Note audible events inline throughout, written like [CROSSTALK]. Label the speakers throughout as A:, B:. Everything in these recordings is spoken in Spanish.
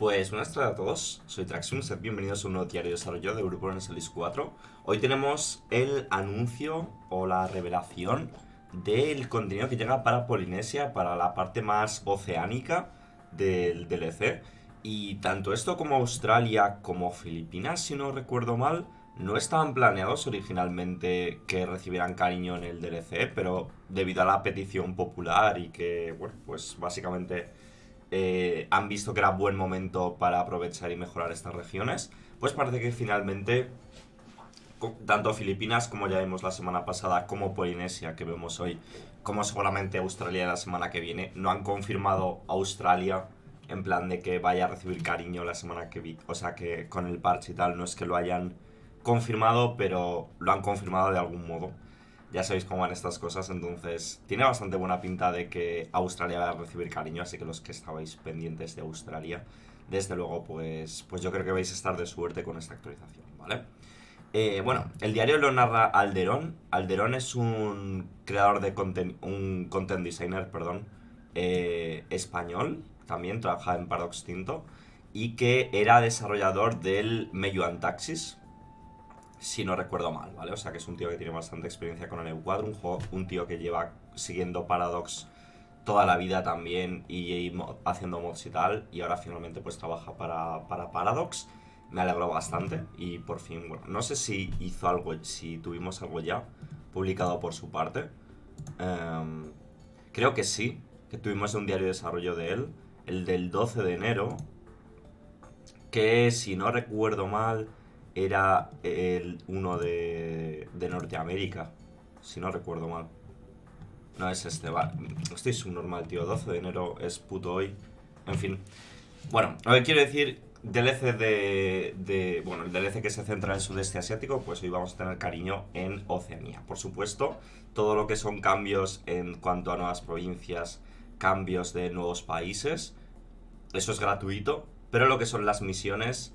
A: Pues buenas tardes a todos, soy Traxum, bienvenidos a un nuevo diario de desarrollo de Grupo Nesalis 4. Hoy tenemos el anuncio o la revelación del contenido que llega para Polinesia, para la parte más oceánica del DLC. Y tanto esto como Australia como Filipinas, si no recuerdo mal, no estaban planeados originalmente que recibieran cariño en el DLC, pero debido a la petición popular y que, bueno, pues básicamente eh, han visto que era buen momento para aprovechar y mejorar estas regiones, pues parece que finalmente tanto Filipinas como ya vimos la semana pasada, como Polinesia que vemos hoy, como seguramente Australia la semana que viene, no han confirmado Australia en plan de que vaya a recibir cariño la semana que viene, o sea que con el parche y tal, no es que lo hayan confirmado, pero lo han confirmado de algún modo ya sabéis cómo van estas cosas, entonces tiene bastante buena pinta de que Australia va a recibir cariño, así que los que estabais pendientes de Australia, desde luego, pues, pues yo creo que vais a estar de suerte con esta actualización, ¿vale? Eh, bueno, el diario lo narra Alderón. Alderón es un creador de content, un content designer, perdón, eh, español, también trabajaba en Paradox Tinto, y que era desarrollador del Meyuan Taxis, si no recuerdo mal, ¿vale? O sea, que es un tío que tiene bastante experiencia con el Equadrum, un, tío que lleva siguiendo Paradox toda la vida también y, haciendo mods y tal, y ahora finalmente pues trabaja para, Paradox. Me alegro bastante y por fin, bueno, no sé si hizo algo, si tuvimos algo ya publicado por su parte. Em, creo que sí, que tuvimos un diario de desarrollo de él, el del 12 de enero, que si no recuerdo mal era el uno de, de Norteamérica, si no recuerdo mal. No es este, va. Este un normal tío. 12 de enero es puto hoy. En fin. Bueno, a ver, quiero decir, DLC e de, de. Bueno, el DLC e que se centra en el sudeste asiático, pues hoy vamos a tener cariño en Oceanía. Por supuesto, todo lo que son cambios en cuanto a nuevas provincias, cambios de nuevos países, eso es gratuito. Pero lo que son las misiones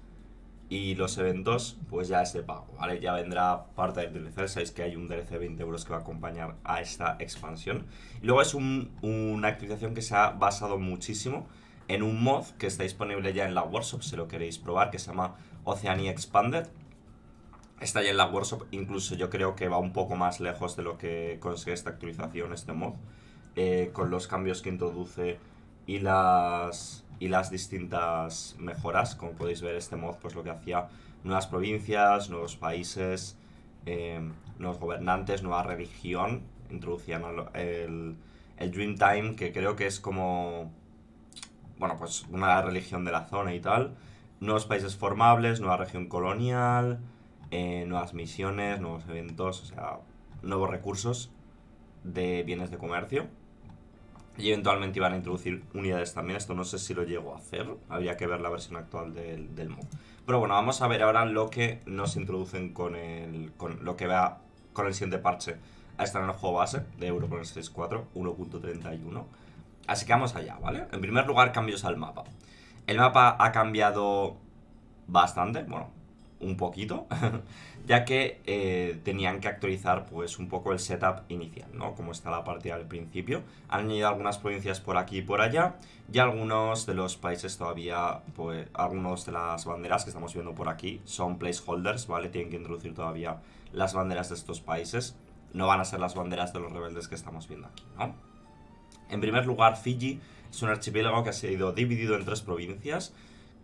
A: y los eventos, pues ya es de pago, ¿vale? Ya vendrá parte del DLC, sabéis que hay un DLC de 20 euros que va a acompañar a esta expansión. Y luego es una actualización que se ha basado muchísimo en un mod que está disponible ya en la workshop, si lo queréis probar, que se llama Oceania e Expanded. Está ya en la workshop, incluso yo creo que va un poco más lejos de lo que consigue esta actualización, este mod, eh, con los cambios que introduce y las y las distintas mejoras. Como podéis ver, este mod pues lo que hacía nuevas provincias, nuevos países, em, nuevos gobernantes, nueva religión. Introducían el, el Dreamtime, que creo que es como, bueno, pues una religión de la zona y tal. Nuevos países formables, nueva región colonial, eh, nuevas misiones, nuevos eventos, o sea, nuevos recursos de bienes de comercio. Y eventualmente iban a introducir unidades también. Esto no sé si lo llego a hacer. Habría que ver la versión actual del, del mod. Pero bueno, vamos a ver ahora lo que nos introducen con el. con lo que va con el siguiente parche a estar en el juego base de Europol 64 1.31. Así que vamos allá, ¿vale? En primer lugar, cambios al mapa. El mapa ha cambiado bastante, bueno, un poquito. [LAUGHS] ya que eh, tenían que actualizar pues un poco el setup inicial, ¿no? Como está la partida del principio. Han añadido algunas provincias por aquí y por allá y algunos de los países todavía, pues algunos de las banderas que estamos viendo por aquí son placeholders, ¿vale? Tienen que introducir todavía las banderas de estos países. No van a ser las banderas de los rebeldes que estamos viendo aquí, ¿no? En primer lugar, Fiji es un archipiélago que ha sido dividido en tres provincias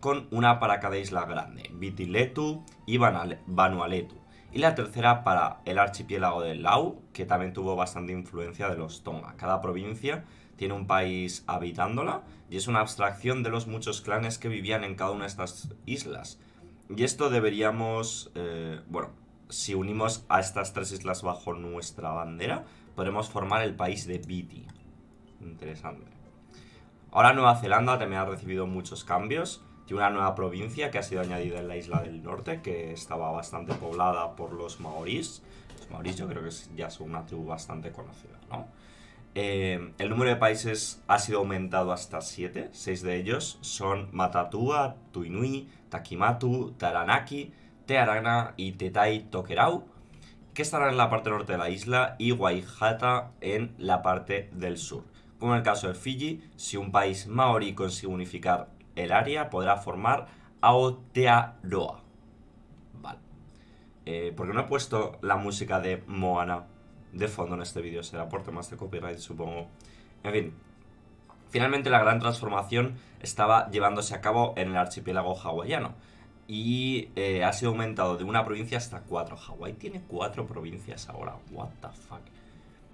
A: con una para cada isla grande, Vitiletu y Vanualetu. Y la tercera para el archipiélago de Lau, que también tuvo bastante influencia de los Tonga. Cada provincia tiene un país habitándola y es una abstracción de los muchos clanes que vivían en cada una de estas islas. Y esto deberíamos, eh, bueno, si unimos a estas tres islas bajo nuestra bandera, podremos formar el país de Viti. Interesante. Ahora Nueva Zelanda también ha recibido muchos cambios una nueva provincia que ha sido añadida en la isla del norte, que estaba bastante poblada por los maorís. Los maorís yo creo que ya son una tribu bastante conocida, ¿no? Eh, el número de países ha sido aumentado hasta siete. Seis de ellos son Matatua, Tuinui, Takimatu, Taranaki, Tearana y Tetai Tokerau, que estarán en la parte norte de la isla y Waihata en la parte del sur. Como en el caso de Fiji, si un país maorí consigue unificar el área podrá formar Aotearoa. Vale. Eh, porque no he puesto la música de Moana de fondo en este vídeo, será por temas de copyright, supongo. En fin. Finalmente la gran transformación estaba llevándose a cabo en el archipiélago hawaiano y eh, ha sido aumentado de una provincia hasta cuatro. Hawái tiene cuatro provincias ahora, what the fuck.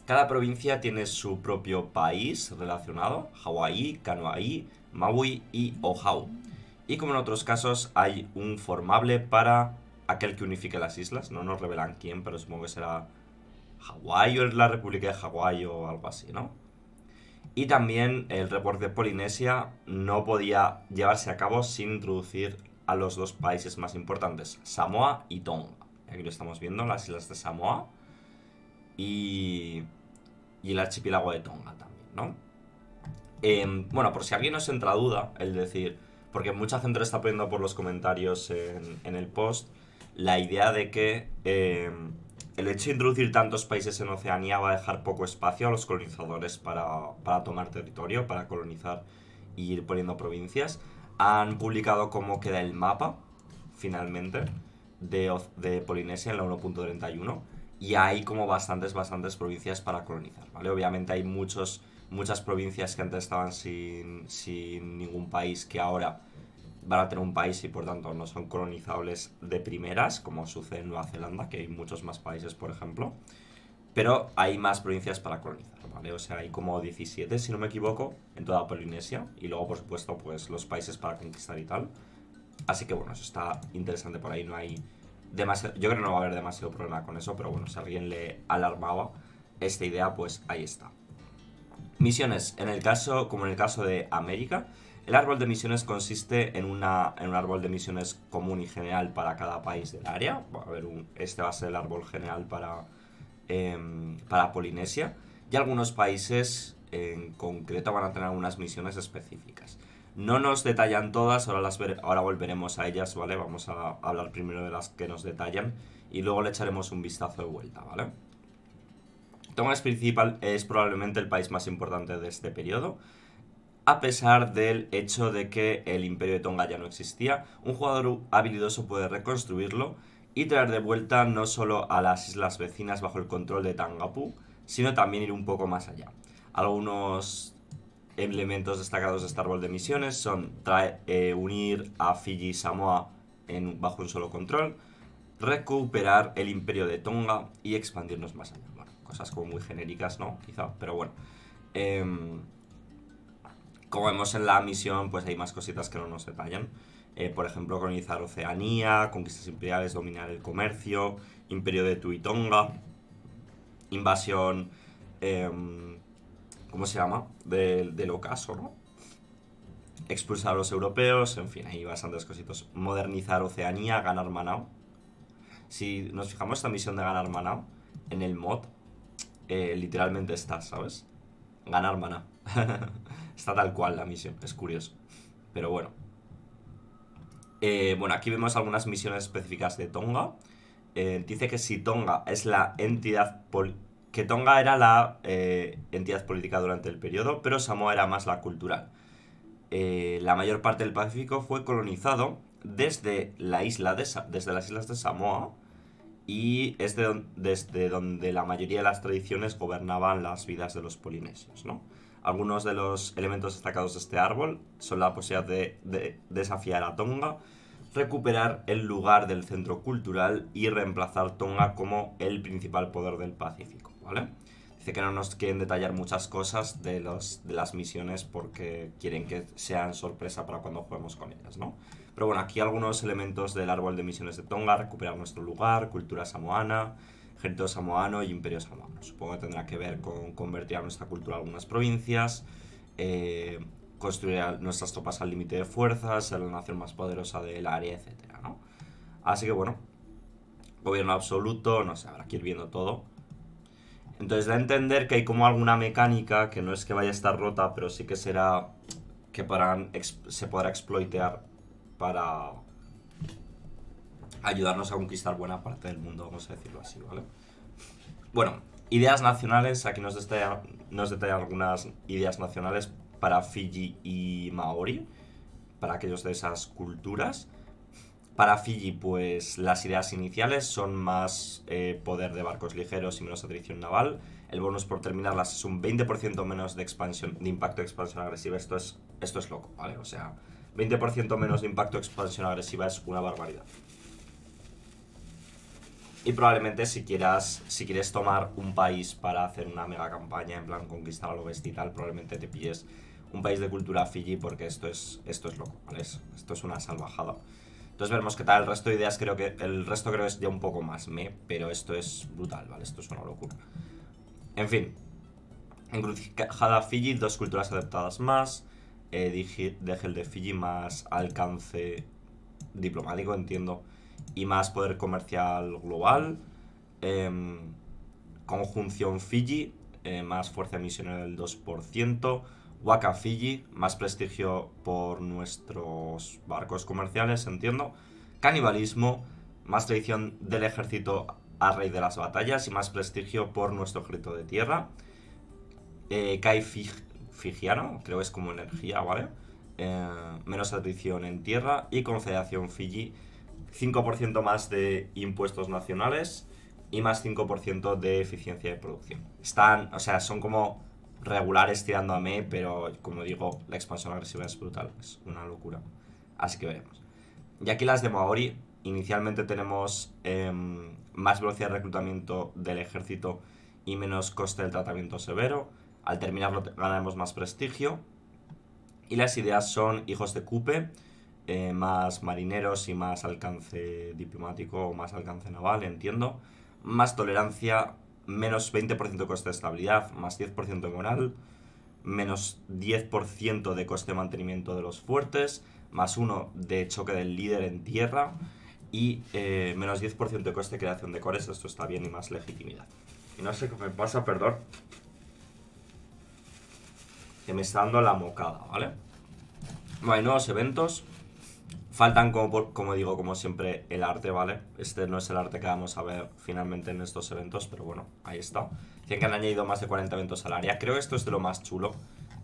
A: Cada provincia tiene su propio país relacionado, Hawái, Kanoaí, Maui y Oahu. Y como en otros casos, hay un formable para aquel que unifique las islas. No nos revelan quién, pero supongo que será Hawái o la República de Hawái o algo así, ¿no? Y también el reporte de Polinesia no podía llevarse a cabo sin introducir a los dos países más importantes, Samoa y Tonga. Aquí lo estamos viendo, las islas de Samoa. Y y el archipiélago de Tonga también, ¿no? Em, bueno, por si alguien nos entra duda, el decir, porque mucha gente lo está poniendo por los comentarios en, el post, la idea de que em, el hecho de introducir tantos países en Oceanía va a dejar poco espacio a los colonizadores para, para tomar territorio, para colonizar e ir poniendo provincias. Han publicado cómo queda el mapa, finalmente, de, de Polinesia en la 1.31 y hay como bastantes, bastantes provincias para colonizar, ¿vale? Obviamente hay muchos, muchas provincias que antes estaban sin, sin ningún país que ahora van a tener un país y por tanto no son colonizables de primeras, como sucede en Nueva Zelanda, que hay muchos más países, por ejemplo. Pero hay más provincias para colonizar, ¿vale? O sea, hay como 17, si no me equivoco, en toda Polinesia. Y luego, por supuesto, pues los países para conquistar y tal. Así que bueno, eso está interesante por ahí, no hay yo creo que no va a haber demasiado problema con eso, pero bueno, si alguien le alarmaba esta idea, pues ahí está. Misiones, en el caso, como en el caso de América, el árbol de misiones consiste en, un árbol de misiones común y general para cada país del área. a haber este va a ser el árbol general para, em, para Polinesia. Y algunos países en concreto van a tener unas misiones específicas. No nos detallan todas, ahora, las ahora volveremos a ellas, ¿vale? Vamos a hablar primero de las que nos detallan y luego le echaremos un vistazo de vuelta, ¿vale? Tonga es, principal, es probablemente el país más importante de este periodo, a pesar del hecho de que el imperio de Tonga ya no existía, un jugador habilidoso puede reconstruirlo y traer de vuelta no solo a las islas vecinas bajo el control de Tangapu, sino también ir un poco más allá. Algunos elementos destacados de Star este Wars de misiones son eh, unir a Fiji y Samoa bajo un solo control, recuperar el imperio de Tonga y expandirnos más allá. Bueno, cosas como muy genéricas, ¿no? Quizá, pero bueno. Em, como vemos en la misión, pues hay más cositas que no nos detallan. Eh, por ejemplo, colonizar Oceanía, conquistas imperiales, dominar el comercio, imperio de Tuitonga, invasión... Em, ¿cómo se llama? Del, ocaso, ¿no? Expulsar a los europeos, en fin, hay bastantes cositos. Modernizar Oceanía, ganar Manao. Si nos fijamos esta misión de ganar Manao, en el mod, eh, literalmente está, ¿sabes? Ganar Manao. [LAUGHS] está tal cual la misión, es curioso. Pero bueno. Eh, bueno, aquí vemos algunas misiones específicas de Tonga. Eh, dice que si Tonga es la entidad política que Tonga era la eh, entidad política durante el periodo, pero Samoa era más la cultural. Eh, la mayor parte del Pacífico fue colonizado desde, la isla de desde las islas de Samoa y es desde donde la mayoría de las tradiciones gobernaban las vidas de los polinesios. Algunos de los elementos destacados de este árbol son la posibilidad de desafiar a Tonga, recuperar el lugar del centro cultural y reemplazar Tonga como el principal poder del Pacífico. ¿vale? Dice que no nos quieren detallar muchas cosas de, de las misiones porque quieren que sean sorpresa para cuando juguemos con ellas, ¿no? Pero bueno, aquí algunos elementos del árbol de misiones de Tonga, recuperar nuestro lugar, cultura samoana, ejército samoano y imperio samoano. Supongo que tendrá que ver con convertir a nuestra cultura en algunas provincias, eh, construir nuestras tropas al límite de fuerzas, ser la nación más poderosa del área, etc. Así que bueno, gobierno absoluto, no sé, habrá que ir viendo todo. Entonces da a entender que hay como alguna mecánica que no es que vaya a estar rota, pero sí que será que se podrá exploitear para ayudarnos a conquistar buena parte del mundo, vamos a decirlo así, ¿vale? Bueno, ideas nacionales, aquí nos nos detalla algunas ideas nacionales para Fiji y Maori, para aquellos de esas culturas. Para Fiji, pues las ideas iniciales son más eh, poder de barcos ligeros y menos atrición naval. El bonus por terminarlas es un 20% menos de expansión, de impacto expansión agresiva. Esto es, esto es loco, ¿vale? O sea, 20% menos de impacto expansión agresiva es una barbaridad. Y probablemente si si quieres tomar un país para hacer una mega campaña, en plan conquistar a lo tal, probablemente te pilles un país de cultura Fiji porque esto es, esto es loco, ¿vale? Esto es una salvajada. Entonces veremos qué tal. El resto de ideas creo que. El resto creo que es ya un poco más me, pero esto es brutal, ¿vale? Esto es una locura. En fin. Encrucijada Fiji, dos culturas adaptadas más. Eh, de de Fiji más alcance diplomático, entiendo. Y más poder comercial global. Em, conjunción Fiji, eh, más fuerza misionera del 2%. Waka Fiji, más prestigio por nuestros barcos comerciales, entiendo. Canibalismo, más tradición del ejército a rey de las batallas y más prestigio por nuestro ejército de tierra. Eh, Kai Fijiano, creo es como energía, ¿vale? Eh, menos tradición en tierra y Confederación Fiji, 5% más de impuestos nacionales y más 5% de eficiencia de producción. Están, o sea, son como regulares tirando a me, pero como digo, la expansión agresiva es brutal, es una locura. Así que veremos. Y aquí las de Maori. Inicialmente tenemos em, más velocidad de reclutamiento del ejército y menos coste del tratamiento severo. Al terminarlo ganaremos más prestigio. Y las ideas son hijos de cupe, eh, más marineros y más alcance diplomático más alcance naval, entiendo. Más tolerancia, menos 20% de coste de estabilidad, más 10% de moral, menos 10% de coste de mantenimiento de los fuertes, más 1 de choque del líder en tierra y eh, menos 10% de coste de creación de cores, esto está bien, y más legitimidad. Y no sé qué me pasa, perdón. Que me está dando la mocada, ¿vale? Bueno, hay nuevos eventos. Faltan, como, digo, como siempre, el arte, ¿vale? Este no es el arte que vamos a ver finalmente en estos eventos, pero bueno, ahí está. Dicen que han añadido más de 40 eventos al área. Creo que esto es de lo más chulo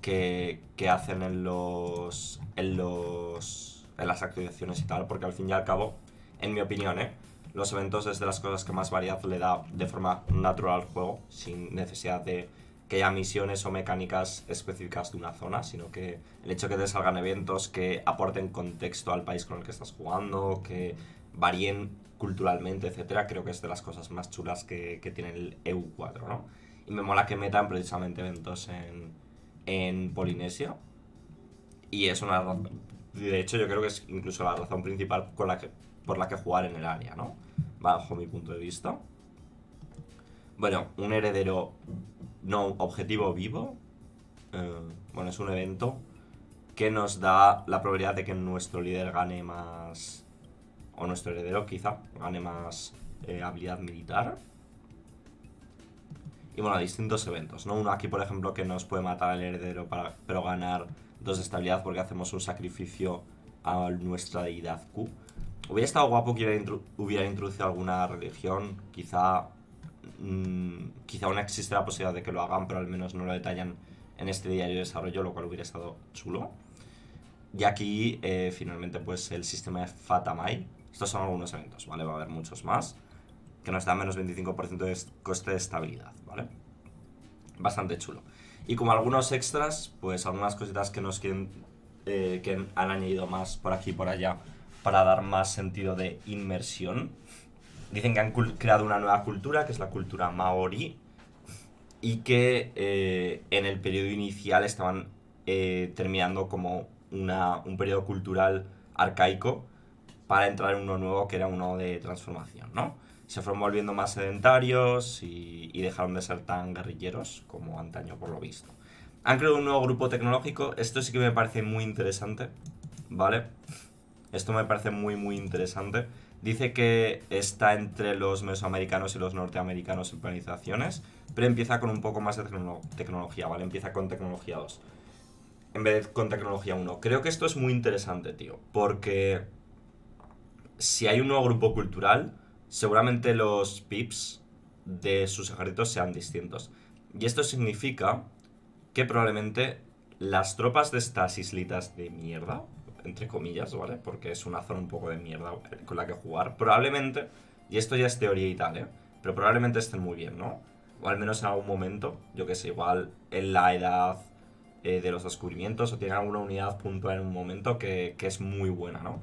A: que, que hacen en los, en los... en las actualizaciones y tal, porque al fin y al cabo, en mi opinión, ¿eh? Los eventos es de las cosas que más variedad le da de forma natural al juego, sin necesidad de que haya misiones o mecánicas específicas de una zona, sino que el hecho de que te salgan eventos que aporten contexto al país con el que estás jugando, que varíen culturalmente, etcétera, creo que es de las cosas más chulas que, tiene el EU4, ¿no? Y me mola que metan precisamente eventos en, en Polinesia. Y es una razón. De hecho, yo creo que es incluso la razón principal la por la que jugar en el área, ¿no? Bajo mi punto de vista. Bueno, un heredero no objetivo vivo. Eh, bueno, es un evento que nos da la probabilidad de que nuestro líder gane más... O nuestro heredero quizá gane más eh, habilidad militar. Y bueno, distintos eventos, ¿no? Uno aquí, por ejemplo, que nos puede matar al heredero para, pero ganar dos de estabilidad porque hacemos un sacrificio a nuestra deidad Q. Hubiera estado guapo que hubiera introducido alguna religión, quizá Mm, quizá aún existe la posibilidad de que lo hagan, pero al menos no lo detallan en este diario de desarrollo, lo cual hubiera estado chulo. Y aquí, eh, finalmente, pues el sistema de Fatamai. Estos son algunos eventos, ¿vale? Va a haber muchos más. Que nos dan menos 25% de coste de estabilidad, ¿vale? Bastante chulo. Y como algunos extras, pues algunas cositas que nos quieren, eh, que han añadido más por aquí y por allá para dar más sentido de inmersión Dicen que han creado una nueva cultura, que es la cultura maorí, y que eh, en el periodo inicial estaban eh, terminando como un periodo cultural arcaico para entrar en uno nuevo que era uno de transformación, ¿no? Se fueron volviendo más sedentarios y, y dejaron de ser tan guerrilleros como antaño por lo visto. Han creado un nuevo grupo tecnológico, esto sí que me parece muy interesante, ¿vale? Esto me parece muy muy interesante Dice que está entre los mesoamericanos y los norteamericanos en planizaciones, pero empieza con un poco más de tecnología, ¿vale? Empieza con tecnología 2, en vez de con tecnología 1. Creo que esto es muy interesante, tío, porque si hay un nuevo grupo cultural, seguramente los pips de sus ejércitos sean distintos. Y esto significa que probablemente las tropas de estas islitas de mierda entre comillas, ¿vale? Porque es una zona un poco de mierda con la que jugar. Probablemente, y esto ya es teoría y tal, ¿eh? Pero probablemente estén muy bien, ¿no? O al menos en algún momento, yo que sé, igual en la edad eh, de los descubrimientos o tienen alguna unidad puntual en un momento que, es muy buena, ¿no?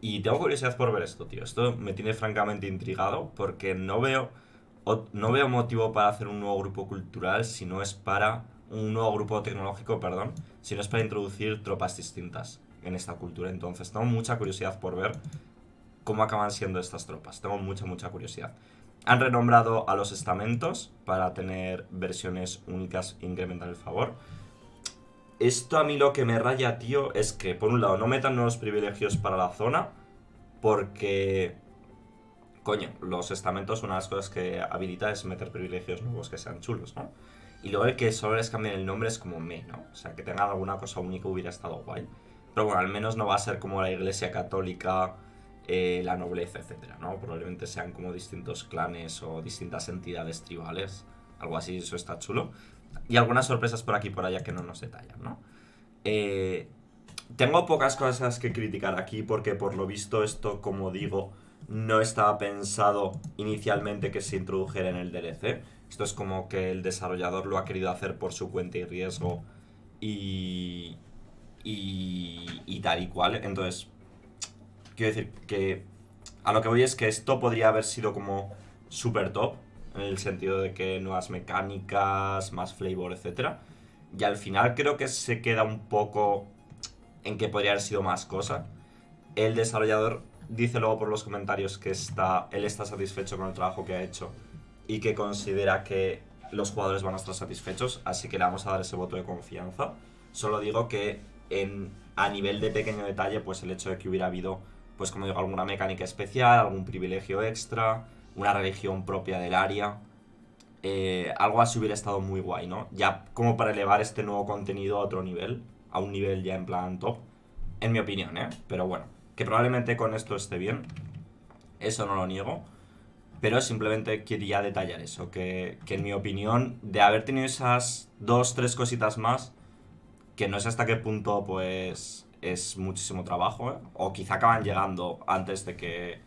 A: Y tengo curiosidad por ver esto, tío. Esto me tiene francamente intrigado porque no veo, no veo motivo para hacer un nuevo grupo cultural si no es para un nuevo grupo tecnológico, perdón, si no es para introducir tropas distintas en esta cultura. Entonces, tengo mucha curiosidad por ver cómo acaban siendo estas tropas. Tengo mucha, mucha curiosidad. Han renombrado a los estamentos para tener versiones únicas e incrementar el favor. Esto a mí lo que me raya, tío, es que por un lado no metan nuevos privilegios para la zona, porque coño, los estamentos, una de las cosas que habilita es meter privilegios nuevos que sean chulos, ¿no? Y luego el que solo les cambien el nombre es como me, ¿no? O sea, que tengan alguna cosa única hubiera estado guay. Pero bueno, al menos no va a ser como la Iglesia Católica, eh, la nobleza, etc. ¿no? Probablemente sean como distintos clanes o distintas entidades tribales. Algo así, eso está chulo. Y algunas sorpresas por aquí y por allá que no nos detallan, ¿no? Eh, tengo pocas cosas que criticar aquí porque por lo visto esto, como digo, no estaba pensado inicialmente que se introdujera en el DLC. Esto es como que el desarrollador lo ha querido hacer por su cuenta y riesgo y, y, tal y cual. Entonces, quiero decir que a lo que voy es que esto podría haber sido como super top, en el sentido de que nuevas mecánicas, más flavor, etc. Y al final creo que se queda un poco en que podría haber sido más cosa. El desarrollador dice luego por los comentarios que está, él está satisfecho con el trabajo que ha hecho y que considera que los jugadores van a estar satisfechos, así que le vamos a dar ese voto de confianza. Solo digo que a nivel de pequeño detalle, pues el hecho de que hubiera habido, pues como digo, alguna mecánica especial, algún privilegio extra, una religión propia del área. Eh, algo así hubiera estado muy guay, ¿no? Ya como para elevar este nuevo contenido a otro nivel, a un nivel ya en plan top, en mi opinión, ¿eh? Pero bueno, que probablemente con esto esté bien, eso no lo niego, pero simplemente quería detallar eso, que, que en mi opinión, de haber tenido esas dos, tres cositas más, que no sé hasta qué punto pues es muchísimo trabajo, ¿eh? o quizá acaban llegando antes de que,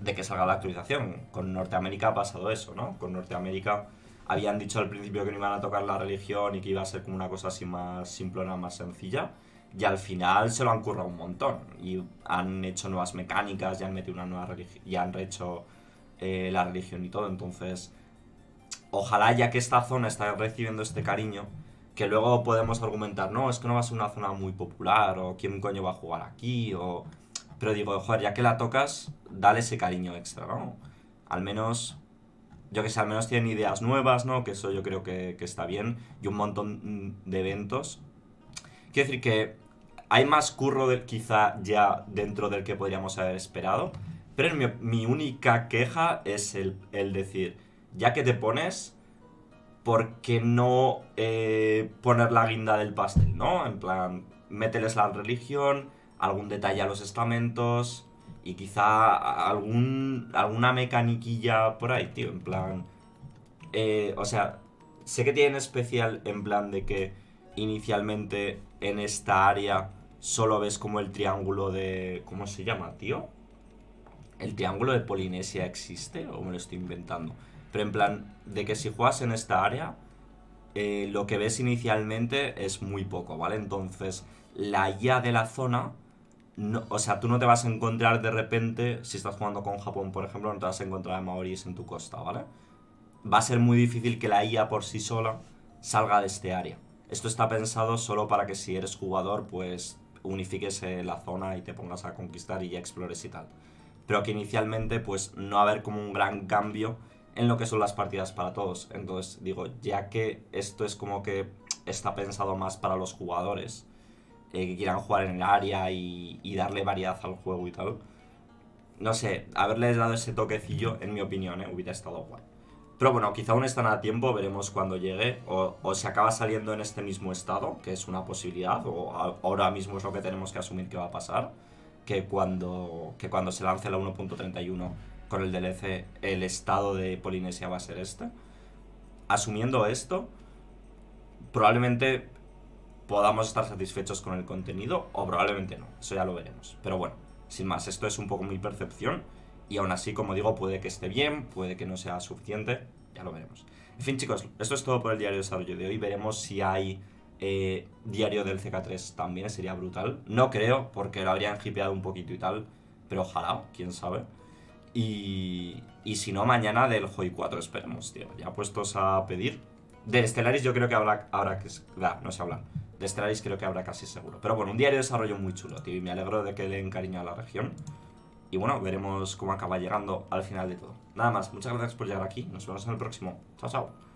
A: de que salga la actualización. Con Norteamérica ha pasado eso, ¿no? Con Norteamérica habían dicho al principio que no iban a tocar la religión y que iba a ser como una cosa así más simple nada más sencilla. Y al final se lo han currado un montón. Y han hecho nuevas mecánicas, ya han metido una nueva eh, la religión y todo. Entonces, ojalá ya que esta zona está recibiendo este cariño, que luego podemos argumentar, no, es que no va a ser una zona muy popular, o quién coño va a jugar aquí, o... Pero digo, joder, ya que la tocas, dale ese cariño extra, ¿no? Al menos, yo que sé, al menos tienen ideas nuevas, ¿no? Que eso yo creo que, está bien, y un montón de eventos. Quiero decir que hay más curro del, quizá ya dentro del que podríamos haber esperado, pero mi, única queja es el, el decir, ya que te pones, ¿por qué no eh, poner la guinda del pastel, no? En plan, mételes la religión, algún detalle a los estamentos y quizá algún, alguna mecaniquilla por ahí, tío, en plan... Eh, o sea, sé que tienen especial en plan de que inicialmente en esta área solo ves como el triángulo de... ¿Cómo se llama, tío? ¿El triángulo de Polinesia existe o me lo estoy inventando? Pero en plan, de que si juegas en esta área, eh, lo que ves inicialmente es muy poco, ¿vale? Entonces, la IA de la zona... o sea, tú no te vas a encontrar de repente, si estás jugando con Japón, por ejemplo, no te vas a encontrar a maoris en tu costa, ¿vale? Va a ser muy difícil que la IA por sí sola salga de este área. Esto está pensado solo para que si eres jugador, pues unifiques eh, la zona y te pongas a conquistar y ya explores y tal. Pero que inicialmente, pues no va a haber como un gran cambio en lo que son las partidas para todos. Entonces, digo, ya que esto es como que está pensado más para los jugadores eh, que quieran jugar en el área y, darle variedad al juego y tal, no sé, haberles dado ese toquecillo, en mi opinión, eh, hubiera estado guay. Pero bueno, quizá aún están a tiempo, veremos cuando llegue, o, se acaba saliendo en este mismo estado, que es una posibilidad, o ahora mismo es lo que tenemos que asumir que va a pasar, que cuando, que cuando se lance la 1.31 con el DLC el estado de Polinesia va a ser este. Asumiendo esto, probablemente podamos estar satisfechos con el contenido o probablemente no, eso ya lo veremos. Pero bueno, sin más, esto es un poco mi percepción y aún así, como digo, puede que esté bien, puede que no sea suficiente, ya lo veremos. En fin, chicos, esto es todo por el diario de desarrollo de hoy. Veremos si hay eh, diario del CK3 también, sería brutal. No creo, porque lo habrían hipeado un poquito y tal, pero ojalá, quién sabe. Y, y si no, mañana del Joy 4 esperemos, tío. Ya puestos a pedir. De Stellaris yo creo que habrá, ahora que... no se hablan. De Stellaris creo que habrá casi seguro. Pero bueno, un diario de desarrollo muy chulo, tío. Y me alegro de que le den a la región. Y bueno, veremos cómo acaba llegando al final de todo. Nada más, muchas gracias por llegar aquí. Nos vemos en el próximo. Chao, chao.